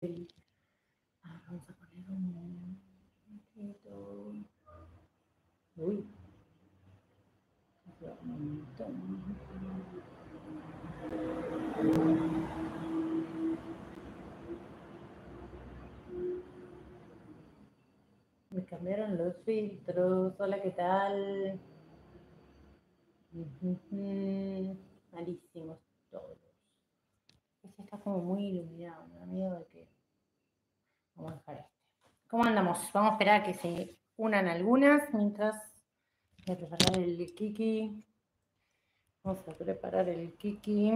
vamos a poner un poquito. Uy. Un Me cambiaron los filtros. Hola, ¿qué tal? Malísimos todos. Ese está como muy iluminado, me da miedo de que Vamos a dejar este. ¿Cómo andamos? Vamos a esperar a que se unan algunas mientras voy a preparar el kiki. Vamos a preparar el kiki.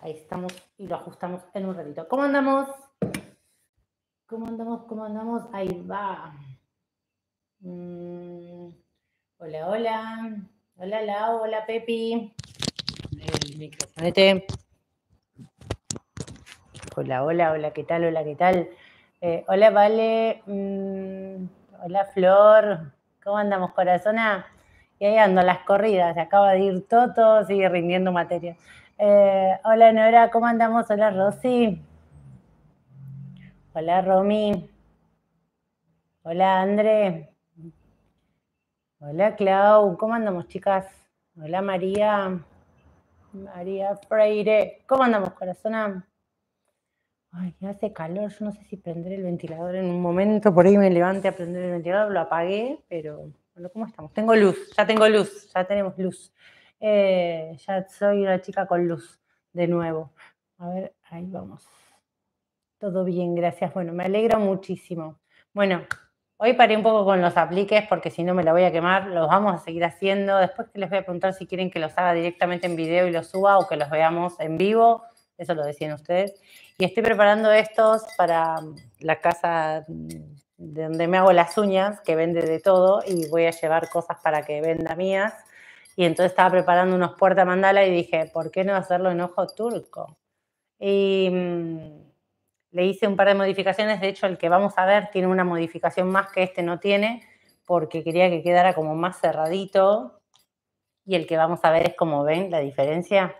Ahí, estamos y lo ajustamos en un ratito. ¿Cómo andamos? ¿Cómo andamos? ¿Cómo andamos? Ahí va. Mm. hola, hola. Hola, Lau. Hola, Pepi. Hola, hola, hola, ¿qué tal? Hola, ¿qué tal? Eh, hola, Vale. Mm. hola, Flor. ¿Cómo andamos, corazona? Y ahí ando, las corridas. Acaba de ir Toto, sigue rindiendo materia. Eh, hola, Nora. ¿Cómo andamos? Hola, Rosy. Hola Romy. Hola André. Hola Clau. ¿Cómo andamos chicas? Hola María. María Freire. ¿Cómo andamos corazón? Ay, hace calor. Yo no sé si prenderé el ventilador en un momento. Por ahí me levante a prender el ventilador. Lo apagué, pero bueno, ¿cómo estamos? Tengo luz. Ya tengo luz. Ya tenemos luz. Eh, ya soy una chica con luz de nuevo. A ver, ahí vamos. Todo bien, gracias. Bueno, me alegro muchísimo. Bueno, hoy paré un poco con los apliques porque si no me la voy a quemar. Los vamos a seguir haciendo. Después les voy a preguntar si quieren que los haga directamente en video y los suba o que los veamos en vivo. Eso lo decían ustedes. Y estoy preparando estos para mm, la casa mm, de donde me hago las uñas, que vende de todo, y voy a llevar cosas para que venda mías. Y entonces estaba preparando unos puerta mandala y dije, ¿por qué no hacerlo en ojo turco? Y mm, le hice un par de modificaciones, de hecho el que vamos a ver tiene una modificación más que este no tiene, porque quería que quedara como más cerradito. Y el que vamos a ver es como ven la diferencia,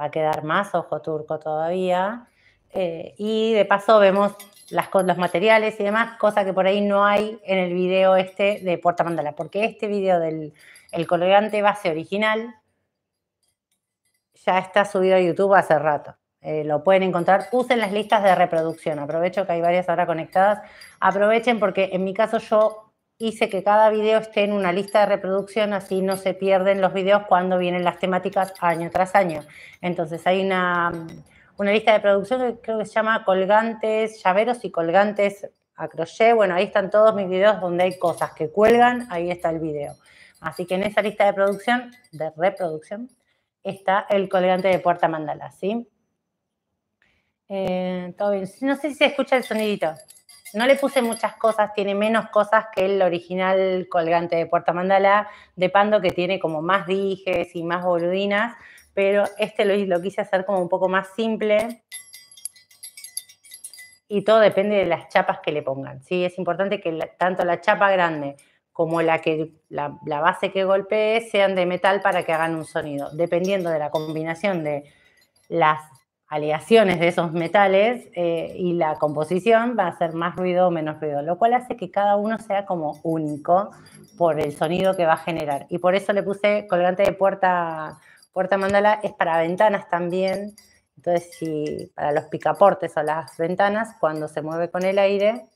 va a quedar más ojo turco todavía. Eh, y de paso vemos las, los materiales y demás, cosa que por ahí no hay en el video este de Puerta Mandala, porque este video del el colorante base original ya está subido a YouTube hace rato. Eh, lo pueden encontrar. Usen las listas de reproducción. Aprovecho que hay varias ahora conectadas. Aprovechen porque en mi caso yo hice que cada video esté en una lista de reproducción, así no se pierden los videos cuando vienen las temáticas año tras año. Entonces hay una, una lista de producción que creo que se llama Colgantes, Llaveros y Colgantes a Crochet. Bueno, ahí están todos mis videos donde hay cosas que cuelgan, ahí está el video. Así que en esa lista de producción, de reproducción, está el colgante de puerta mandala, ¿sí? Eh, todo bien. No sé si se escucha el sonidito. No le puse muchas cosas, tiene menos cosas que el original colgante de Puerta Mandala de Pando, que tiene como más dijes y más boludinas, pero este lo, lo quise hacer como un poco más simple. Y todo depende de las chapas que le pongan. ¿sí? Es importante que tanto la chapa grande como la, que, la base que golpee sean de metal para que hagan un sonido. Dependiendo de la combinación de las aleaciones de esos metales eh, y la composición va a ser más ruido o menos ruido, lo cual hace que cada uno sea como único por el sonido que va a generar. Y por eso le puse colgante de puerta, puerta mandala, es para ventanas también. Entonces, si para los picaportes o las ventanas, cuando se mueve con el aire,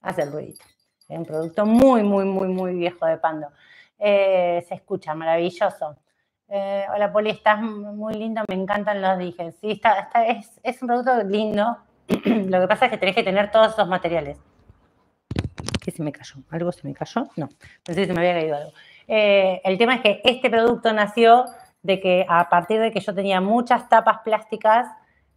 hace el ruidito. Es un producto muy, muy, muy, muy viejo de Pando. Eh, se escucha, maravilloso. Eh, hola Poli, estás muy lindo, me encantan los dije. Sí, está, es, un producto lindo. Lo que pasa es que tenés que tener todos esos materiales. ¿Qué se me cayó? ¿Algo se me cayó? No, pensé que se me había caído algo. Eh, el tema es que este producto nació de que a partir de que yo tenía muchas tapas plásticas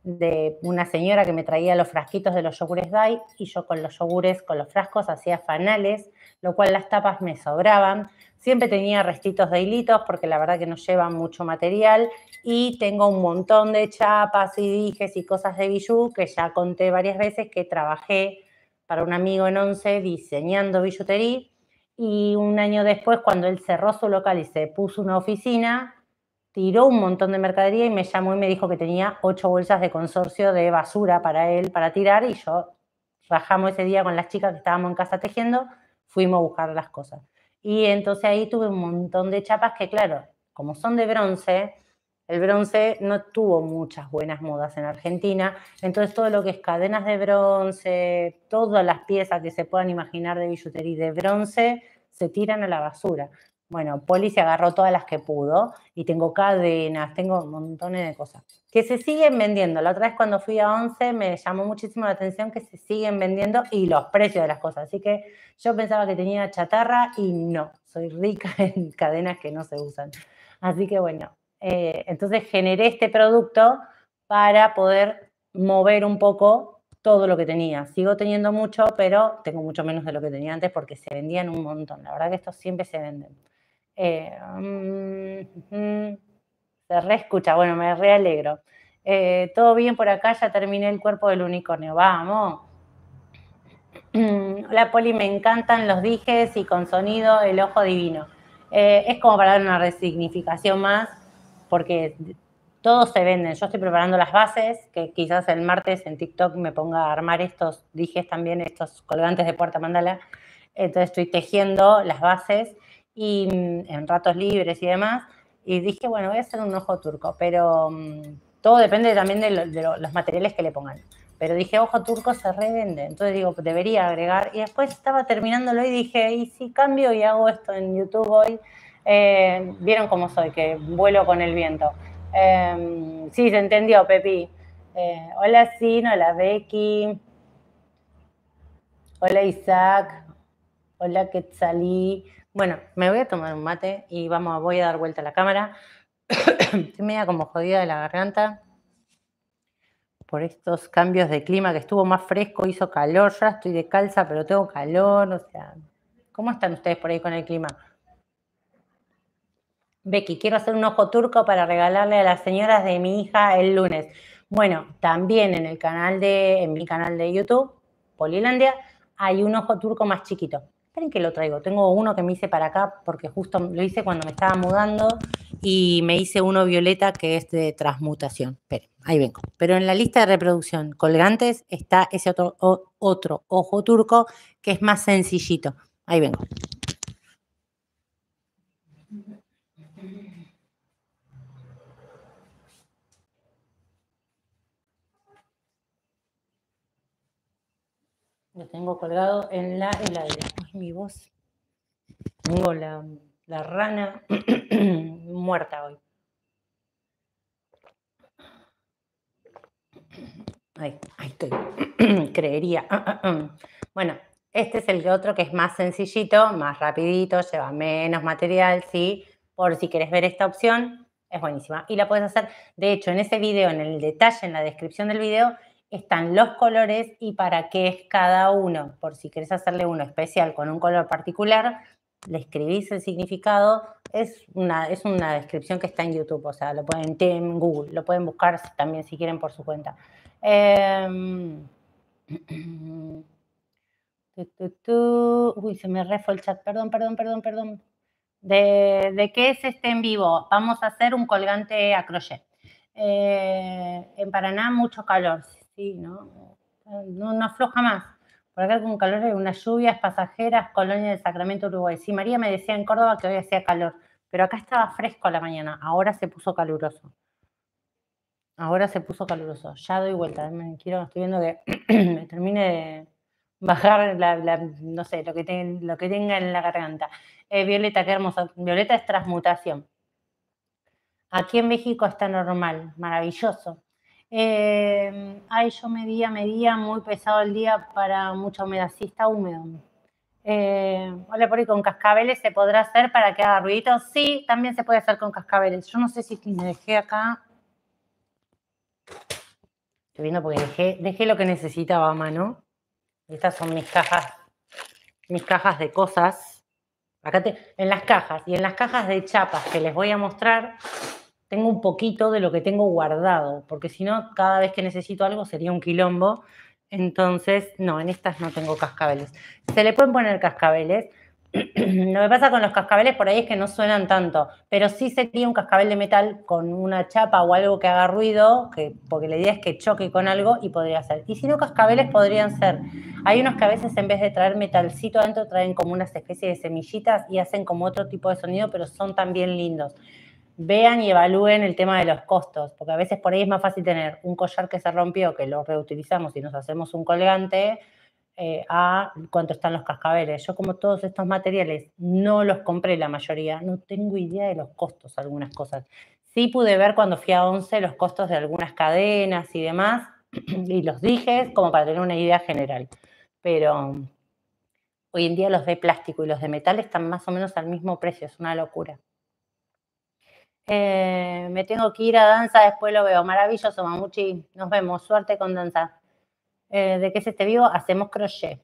de una señora que me traía los frasquitos de los yogures Dai y yo con los yogures, con los frascos hacía fanales, lo cual las tapas me sobraban. Siempre tenía restitos de hilitos porque la verdad que no llevan mucho material y tengo un montón de chapas y dijes y cosas de bijú que ya conté varias veces que trabajé para un amigo en Once diseñando billutería y un año después cuando él cerró su local y se puso una oficina, tiró un montón de mercadería y me llamó y me dijo que tenía ocho bolsas de consorcio de basura para él, para tirar, y yo bajamos ese día con las chicas que estábamos en casa tejiendo, fuimos a buscar las cosas. Y entonces ahí tuve un montón de chapas que, claro, como son de bronce, el bronce no tuvo muchas buenas modas en Argentina, entonces todo lo que es cadenas de bronce, todas las piezas que se puedan imaginar de billutería de bronce, se tiran a la basura. Bueno, Poli se agarró todas las que pudo y tengo cadenas, tengo montones de cosas. Que se siguen vendiendo. La otra vez cuando fui a 11 me llamó muchísimo la atención que se siguen vendiendo y los precios de las cosas. Así que yo pensaba que tenía chatarra y no, soy rica en cadenas que no se usan. Así que bueno, eh, entonces generé este producto para poder mover un poco todo lo que tenía. Sigo teniendo mucho, pero tengo mucho menos de lo que tenía antes porque se vendían un montón. La verdad que estos siempre se venden. Eh, mm, mm, se re escucha, reescucha, bueno, me realegro. alegro eh, Todo bien por acá, ya terminé el cuerpo del unicornio, vamos. Mm, hola Poli, me encantan los dijes y con sonido el ojo divino. Eh, es como para dar una resignificación más, porque todos se venden. Yo estoy preparando las bases, que quizás el martes en TikTok me ponga a armar estos dijes también, estos colgantes de puerta mandala. Entonces estoy tejiendo las bases y en ratos libres y demás. Y dije, bueno, voy a hacer un ojo turco, pero mm, todo depende también de, los materiales que le pongan. Pero dije, ojo turco se revende, entonces digo, debería agregar. Y después estaba terminándolo y dije, y si cambio y hago esto en YouTube hoy, eh, vieron cómo soy, que vuelo con el viento. Em, sí, se entendió, Pepi. Eh, hola, Sin, hola, Becky. Hola, Isaac. Hola, Quetzalí. Bueno, me voy a tomar un mate y vamos, voy a dar vuelta a la cámara. Estoy media como jodida de la garganta por estos cambios de clima que estuvo más fresco, hizo calor, ya estoy de calza, pero tengo calor, o sea, ¿cómo están ustedes por ahí con el clima? Becky, quiero hacer un ojo turco para regalarle a las señoras de mi hija el lunes. Bueno, también en el canal de, en mi canal de YouTube, Polilandia, hay un ojo turco más chiquito que lo traigo. Tengo uno que me hice para acá porque justo lo hice cuando me estaba mudando y me hice uno violeta que es de transmutación. ahí vengo. Pero en la lista de reproducción colgantes está ese otro, otro ojo turco que es más sencillito. Ahí vengo. Lo tengo colgado en la heladera. Ay, mi voz. Tengo la, rana muerta hoy. Ahí, ahí estoy. Creería. Ah, ah, ah. Bueno, este es el otro que es más sencillito, más rapidito, lleva menos material, ¿sí? Por si quieres ver esta opción, es buenísima. Y la puedes hacer, de hecho, en ese video, en el detalle, en la descripción del video, están los colores y para qué es cada uno. Por si querés hacerle uno especial con un color particular, le escribís el significado. Es una, es una descripción que está en YouTube, o sea, lo pueden en Google, lo pueden buscar también si quieren por su cuenta. Em, uy, se me refó el chat, perdón, perdón, perdón, perdón. De, de qué es este en vivo? Vamos a hacer un colgante a crochet. Eh, en Paraná mucho calor, ¿no? No, afloja más. Por acá con calor hay unas lluvias pasajeras, colonia del Sacramento, Uruguay. Sí, María me decía en Córdoba que hoy hacía calor, pero acá estaba fresco a la mañana, ahora se puso caluroso. Ahora se puso caluroso. Ya doy vuelta, eh, quiero, estoy viendo que me termine de bajar la, no sé, lo que, tenga en la garganta. Eh, Violeta, qué hermosa. Violeta es transmutación. Aquí en México está normal, maravilloso. Eh, ay, yo medía, medía, muy pesado el día para mucho humedad. Sí, está húmedo. Eh, hola, por ahí con cascabeles se podrá hacer para que haga ruidito. Sí, también se puede hacer con cascabeles. Yo no sé si me dejé acá. Estoy viendo porque dejé, lo que necesitaba a mano. Estas son mis cajas, mis cajas de cosas. Acá en las cajas y en las cajas de chapas que les voy a mostrar tengo un poquito de lo que tengo guardado, porque si no, cada vez que necesito algo sería un quilombo. Entonces, no, en estas no tengo cascabeles. Se le pueden poner cascabeles. lo que pasa con los cascabeles por ahí es que no suenan tanto, pero sí sería un cascabel de metal con una chapa o algo que haga ruido, que, porque la idea es que choque con algo y podría ser. Y si no, cascabeles podrían ser. Hay unos que a veces en vez de traer metalcito adentro traen como unas especies de semillitas y hacen como otro tipo de sonido, pero son también lindos vean y evalúen el tema de los costos, porque a veces por ahí es más fácil tener un collar que se rompió, que lo reutilizamos y nos hacemos un colgante, eh, a cuánto están los cascabeles. Yo como todos estos materiales no los compré la mayoría, no tengo idea de los costos, algunas cosas. Sí pude ver cuando fui a 11 los costos de algunas cadenas y demás, y los dije como para tener una idea general. Pero hoy en día los de plástico y los de metal están más o menos al mismo precio, es una locura. Eh, me tengo que ir a danza, después lo veo. Maravilloso, Mamuchi. Nos vemos. Suerte con danza. Eh, ¿De qué es este vivo? Hacemos crochet.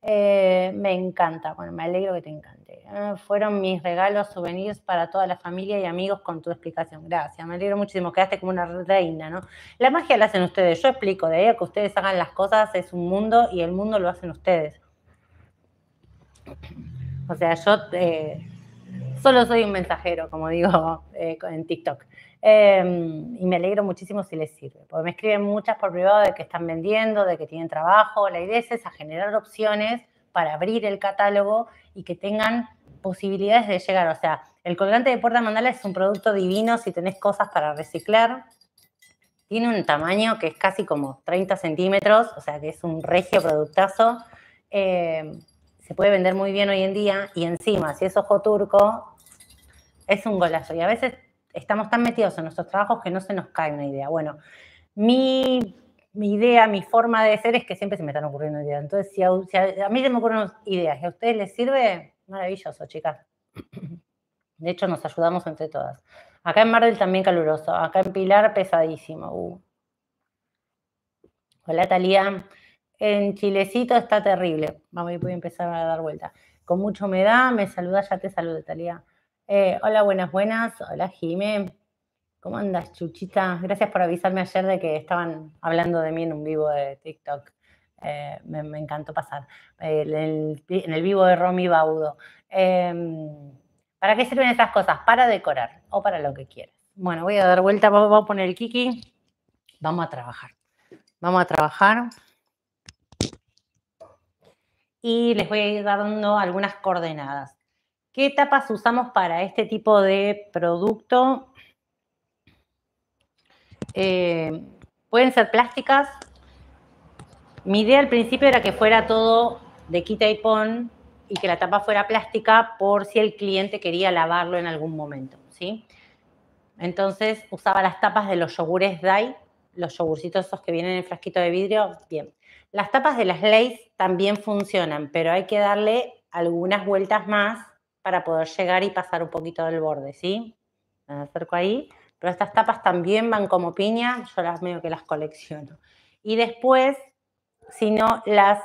Eh, me encanta. Bueno, me alegro que te encante. Ah, fueron mis regalos, souvenirs para toda la familia y amigos con tu explicación. Gracias. Me alegro muchísimo. Quedaste como una reina, ¿no? La magia la hacen ustedes. Yo explico. De ahí que ustedes hagan las cosas es un mundo y el mundo lo hacen ustedes. O sea, yo Solo soy un mensajero, como digo eh, en TikTok. Em, y me alegro muchísimo si les sirve, porque me escriben muchas por privado de que están vendiendo, de que tienen trabajo. La idea es esa, generar opciones para abrir el catálogo y que tengan posibilidades de llegar. O sea, el colgante de puerta mandala es un producto divino si tenés cosas para reciclar. Tiene un tamaño que es casi como 30 centímetros, o sea que es un regio productazo. Em, se puede vender muy bien hoy en día y encima, si es ojo turco, es un golazo. Y a veces estamos tan metidos en nuestros trabajos que no se nos cae una idea. Bueno, mi, idea, mi forma de ser es que siempre se me están ocurriendo ideas. Entonces, si a, mí se me ocurren ideas y a ustedes les sirve, maravilloso, chicas. De hecho, nos ayudamos entre todas. Acá en Mar del también caluroso, acá en Pilar pesadísimo. Uh. Hola, Talía en Chilecito está terrible. Vamos, voy a empezar a dar vuelta. Con mucha humedad, me saluda, ya te saludo, Talía. Eh, hola, buenas, buenas. Hola, Jimé. ¿Cómo andas, Chuchita? Gracias por avisarme ayer de que estaban hablando de mí en un vivo de TikTok. Eh, me, encantó pasar. Eh, en, el, vivo de Romy Baudo. Em, ¿Para qué sirven esas cosas? Para decorar o para lo que quieras. Bueno, voy a dar vuelta, voy a poner el Kiki. Vamos a trabajar. Vamos a trabajar y les voy a ir dando algunas coordenadas. ¿Qué tapas usamos para este tipo de producto? Eh, pueden ser plásticas. Mi idea al principio era que fuera todo de quita y pon y que la tapa fuera plástica por si el cliente quería lavarlo en algún momento, ¿sí? Entonces usaba las tapas de los yogures DAI, los yogurcitos esos que vienen en el frasquito de vidrio, bien. Las tapas de las leyes también funcionan, pero hay que darle algunas vueltas más para poder llegar y pasar un poquito del borde, ¿sí? Me acerco ahí. Pero estas tapas también van como piña, yo las medio que las colecciono. Y después, si no, las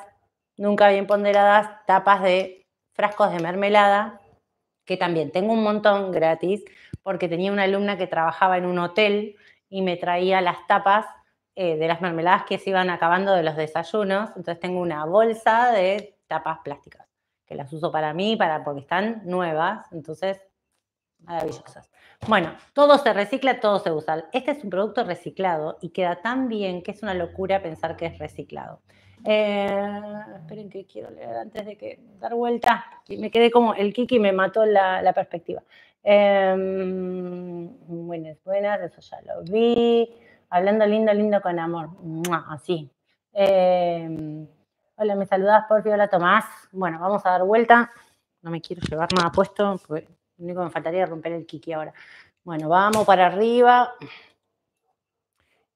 nunca bien ponderadas tapas de frascos de mermelada, que también tengo un montón gratis, porque tenía una alumna que trabajaba en un hotel y me traía las tapas eh, de las mermeladas que se iban acabando de los desayunos. Entonces tengo una bolsa de tapas plásticas que las uso para mí, para, porque están nuevas. Entonces, maravillosas. Bueno, todo se recicla, todo se usa. Este es un producto reciclado y queda tan bien que es una locura pensar que es reciclado. Eh, esperen que quiero leer antes de que dar vuelta. Me quedé como el Kiki me mató la, la perspectiva. Em, buenas, buenas, eso ya lo vi. Hablando lindo, lindo con amor. Así. Em, hola, me saludas, por Hola, Tomás. Bueno, vamos a dar vuelta. No me quiero llevar nada puesto, porque lo único que me faltaría es romper el kiki ahora. Bueno, vamos para arriba.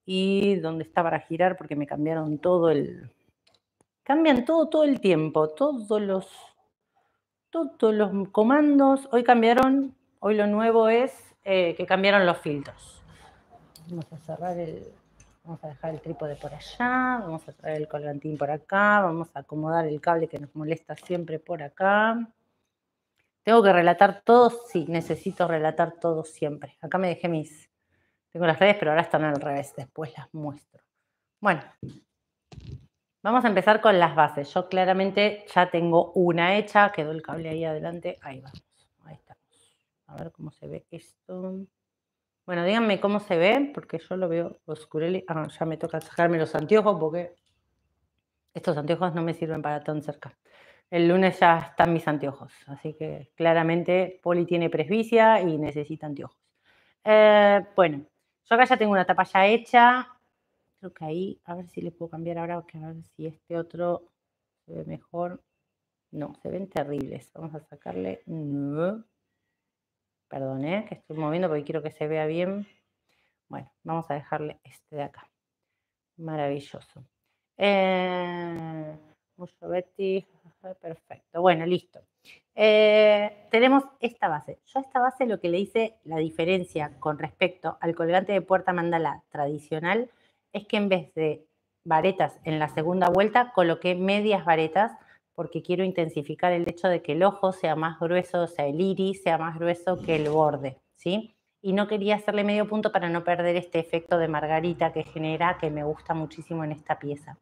Y dónde está para girar, porque me cambiaron todo el. Cambian todo, todo el tiempo. Todos los. Todos los comandos. Hoy cambiaron. Hoy lo nuevo es eh, que cambiaron los filtros. Vamos a cerrar el, vamos a dejar el trípode por allá, vamos a traer el colgantín por acá, vamos a acomodar el cable que nos molesta siempre por acá. Tengo que relatar todo, sí, necesito relatar todo siempre. Acá me dejé mis, tengo las redes, pero ahora están al revés, después las muestro. Bueno, vamos a empezar con las bases. Yo claramente ya tengo una hecha, quedó el cable ahí adelante, ahí vamos, ahí estamos. A ver cómo se ve esto. Bueno, díganme cómo se ve, porque yo lo veo oscureli. Ah, ya me toca sacarme los anteojos porque estos anteojos no me sirven para tan cerca. El lunes ya están mis anteojos, así que claramente Poli tiene presbicia y necesita anteojos. Eh, bueno, yo acá ya tengo una tapa ya hecha. Creo que ahí, a ver si le puedo cambiar ahora, a ver si este otro se ve mejor. No, se ven terribles. Vamos a sacarle. Perdón, ¿eh? que estoy moviendo porque quiero que se vea bien. Bueno, vamos a dejarle este de acá. Maravilloso. Eh, mucho Betty. Perfecto. Bueno, listo. Eh, tenemos esta base. Yo a esta base lo que le hice la diferencia con respecto al colgante de puerta mandala tradicional es que en vez de varetas en la segunda vuelta coloqué medias varetas porque quiero intensificar el hecho de que el ojo sea más grueso, o sea, el iris sea más grueso que el borde, ¿sí? Y no quería hacerle medio punto para no perder este efecto de margarita que genera, que me gusta muchísimo en esta pieza.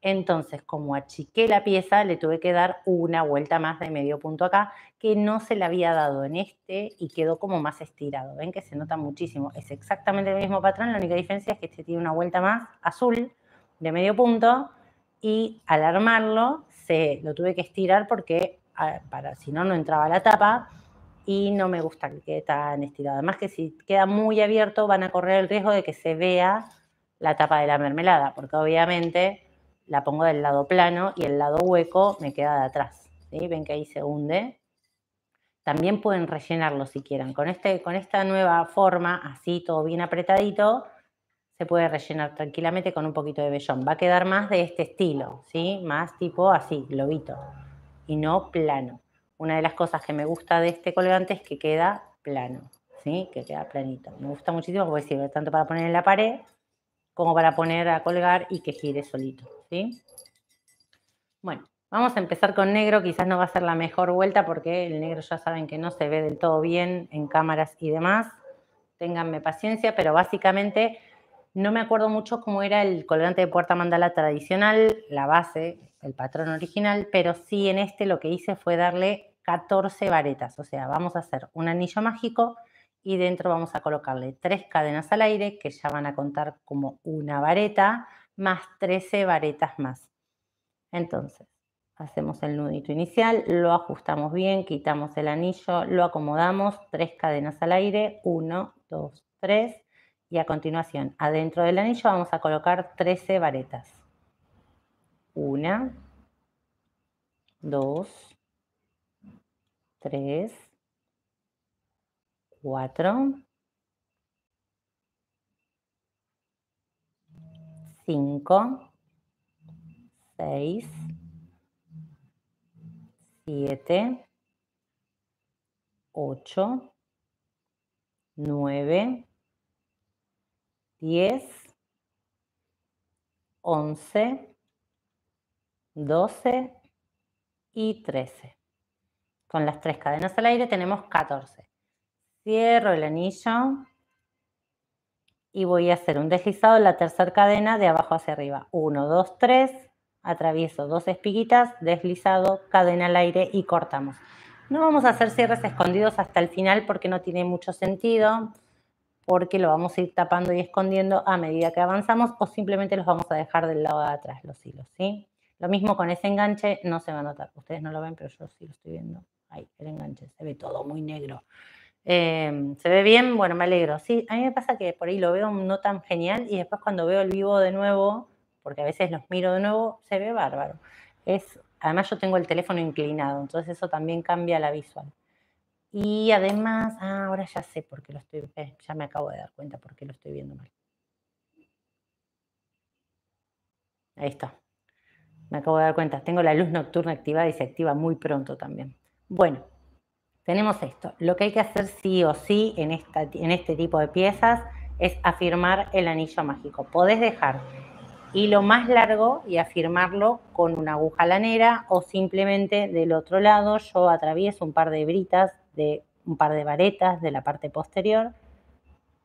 Entonces, como achiqué la pieza, le tuve que dar una vuelta más de medio punto acá, que no se la había dado en este y quedó como más estirado. Ven que se nota muchísimo. Es exactamente el mismo patrón, la única diferencia es que este tiene una vuelta más azul de medio punto y al armarlo lo tuve que estirar porque para, si no, no entraba la tapa y no me gusta que quede tan estirado. Además que si queda muy abierto van a correr el riesgo de que se vea la tapa de la mermelada, porque obviamente la pongo del lado plano y el lado hueco me queda de atrás. Ven que ahí se hunde. También pueden rellenarlo si quieran. Con, este, con esta nueva forma, así todo bien apretadito, se puede rellenar tranquilamente con un poquito de vellón. Va a quedar más de este estilo, ¿sí? Más tipo así, globito, y no plano. Una de las cosas que me gusta de este colgante es que queda plano, ¿sí? Que queda planito. Me gusta muchísimo porque sirve tanto para poner en la pared como para poner a colgar y que gire solito, ¿sí? Bueno, vamos a empezar con negro. Quizás no va a ser la mejor vuelta porque el negro ya saben que no se ve del todo bien en cámaras y demás. Ténganme paciencia, pero básicamente no me acuerdo mucho cómo era el colgante de puerta mandala tradicional, la base, el patrón original, pero sí en este lo que hice fue darle 14 varetas, o sea, vamos a hacer un anillo mágico y dentro vamos a colocarle tres cadenas al aire que ya van a contar como una vareta más 13 varetas más. Entonces, hacemos el nudito inicial, lo ajustamos bien, quitamos el anillo, lo acomodamos, tres cadenas al aire, 1, 2, 3, y a continuación, adentro del anillo vamos a colocar 13 varetas. 1, 2, 3, 4, 5, 6, 7, 8, 9. 10, 11, 12 y 13. Con las tres cadenas al aire tenemos 14. Cierro el anillo y voy a hacer un deslizado en la tercera cadena de abajo hacia arriba. 1, 2, 3, atravieso dos espiguitas, deslizado, cadena al aire y cortamos. No vamos a hacer cierres escondidos hasta el final porque no tiene mucho sentido porque lo vamos a ir tapando y escondiendo a medida que avanzamos o simplemente los vamos a dejar del lado de atrás los hilos, ¿sí? Lo mismo con ese enganche, no se va a notar. Ustedes no lo ven, pero yo sí lo estoy viendo. Ahí, el enganche, se ve todo muy negro. Em, ¿Se ve bien? Bueno, me alegro. Sí, a mí me pasa que por ahí lo veo no tan genial y después cuando veo el vivo de nuevo, porque a veces los miro de nuevo, se ve bárbaro. Es, además yo tengo el teléfono inclinado, entonces eso también cambia la visual. Y además, ah, ahora ya sé por qué lo estoy, eh, ya me acabo de dar cuenta por qué lo estoy viendo mal. Ahí está. Me acabo de dar cuenta. Tengo la luz nocturna activada y se activa muy pronto también. Bueno, tenemos esto. Lo que hay que hacer sí o sí en, esta, en este tipo de piezas es afirmar el anillo mágico. Podés dejar hilo más largo y afirmarlo con una aguja lanera o simplemente del otro lado yo atravieso un par de britas de un par de varetas de la parte posterior,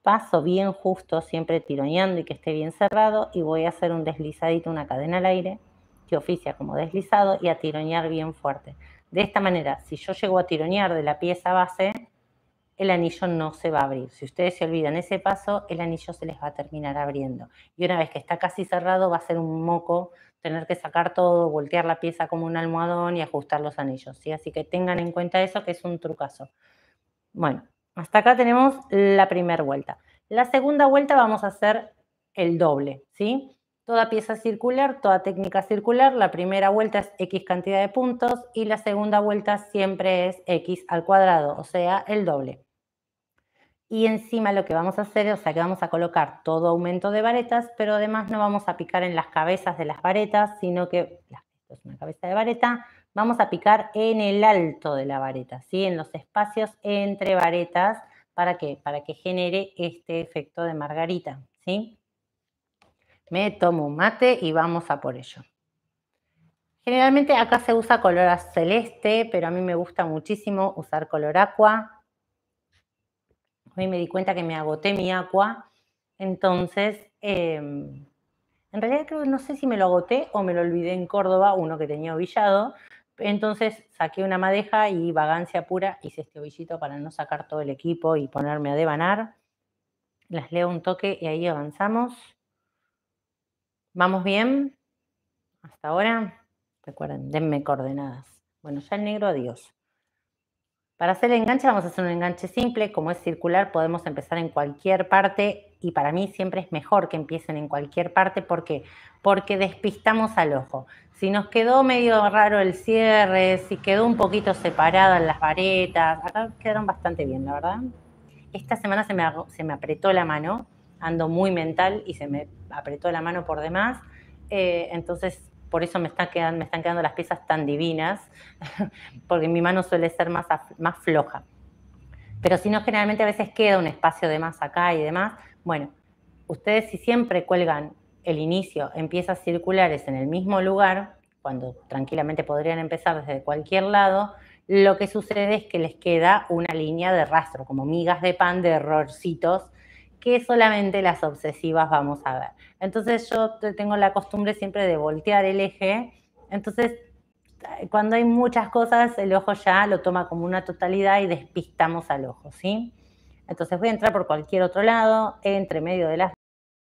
paso bien justo, siempre tiroñando y que esté bien cerrado, y voy a hacer un deslizadito, una cadena al aire, que oficia como deslizado, y a tiroñar bien fuerte. De esta manera, si yo llego a tironear de la pieza base, el anillo no se va a abrir. Si ustedes se olvidan ese paso, el anillo se les va a terminar abriendo. Y una vez que está casi cerrado, va a ser un moco tener que sacar todo, voltear la pieza como un almohadón y ajustar los anillos. ¿sí? Así que tengan en cuenta eso, que es un trucazo. Bueno, hasta acá tenemos la primera vuelta. La segunda vuelta vamos a hacer el doble, ¿sí? Toda pieza circular, toda técnica circular, la primera vuelta es X cantidad de puntos y la segunda vuelta siempre es X al cuadrado, o sea, el doble y encima lo que vamos a hacer, o sea que vamos a colocar todo aumento de varetas, pero además no vamos a picar en las cabezas de las varetas, sino que, esto es una cabeza de vareta, vamos a picar en el alto de la vareta, ¿sí? en los espacios entre varetas, ¿para qué? Para que genere este efecto de margarita. ¿sí? Me tomo un mate y vamos a por ello. Generalmente acá se usa color celeste, pero a mí me gusta muchísimo usar color aqua Hoy me di cuenta que me agoté mi agua, entonces em, en realidad no sé si me lo agoté o me lo olvidé en Córdoba, uno que tenía ovillado. Entonces saqué una madeja y vagancia pura hice este ovillito para no sacar todo el equipo y ponerme a devanar. Las leo un toque y ahí avanzamos. ¿Vamos bien? Hasta ahora. Recuerden, denme coordenadas. Bueno, ya el negro, adiós. Para hacer el enganche vamos a hacer un enganche simple, como es circular podemos empezar en cualquier parte y para mí siempre es mejor que empiecen en cualquier parte porque porque despistamos al ojo. Si nos quedó medio raro el cierre, si quedó un poquito separada en las varetas, acá quedaron bastante bien, la verdad. Esta semana se me, se me apretó la mano, ando muy mental y se me apretó la mano por demás. Eh, entonces por eso me, están quedando las piezas tan divinas, porque mi mano suele ser más, más floja. Pero si no, generalmente a veces queda un espacio de más acá y demás. Bueno, ustedes si siempre cuelgan el inicio en piezas circulares en el mismo lugar, cuando tranquilamente podrían empezar desde cualquier lado, lo que sucede es que les queda una línea de rastro, como migas de pan de errorcitos que solamente las obsesivas vamos a ver. Entonces yo tengo la costumbre siempre de voltear el eje, entonces cuando hay muchas cosas el ojo ya lo toma como una totalidad y despistamos al ojo, ¿sí? Entonces voy a entrar por cualquier otro lado, entre medio de las